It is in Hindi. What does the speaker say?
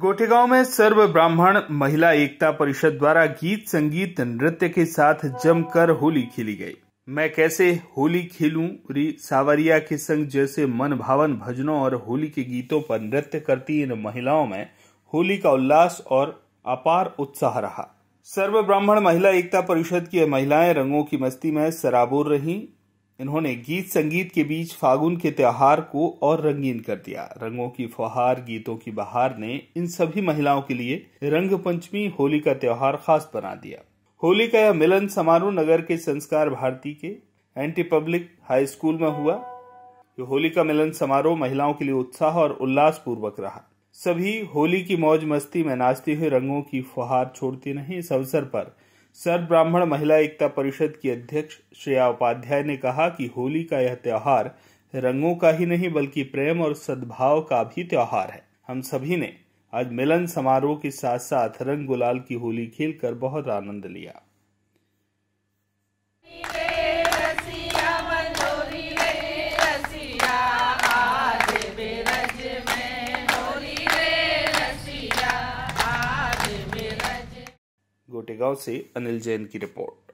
गोटेगांव में सर्व ब्राह्मण महिला एकता परिषद द्वारा गीत संगीत नृत्य के साथ जमकर होली खेली गई मैं कैसे होली खेलूं री सावरिया के संग जैसे मन भावन भजनों और होली के गीतों पर नृत्य करती इन महिलाओं में होली का उल्लास और अपार उत्साह रहा सर्व ब्राह्मण महिला एकता परिषद की महिलाएं रंगों की मस्ती में सराबोर रहीं इन्होंने गीत संगीत के बीच फागुन के त्योहार को और रंगीन कर दिया रंगों की फुहार गीतों की बहार ने इन सभी महिलाओं के लिए रंग पंचमी होली का त्योहार खास बना दिया होली का यह मिलन समारोह नगर के संस्कार भारती के एंटी पब्लिक हाई स्कूल में हुआ होली का मिलन समारोह महिलाओं के लिए उत्साह और उल्लास पूर्वक रहा सभी होली की मौज मस्ती में नाचते हुए रंगों की फुहार छोड़ती नहीं इस अवसर पर सर ब्राह्मण महिला एकता परिषद की अध्यक्ष श्रेया उपाध्याय ने कहा कि होली का यह त्यौहार रंगों का ही नहीं बल्कि प्रेम और सद्भाव का भी त्यौहार है हम सभी ने आज मिलन समारोह के साथ साथ रंग गुलाल की होली खेलकर बहुत आनंद लिया गोटेगांव से अनिल जैन की रिपोर्ट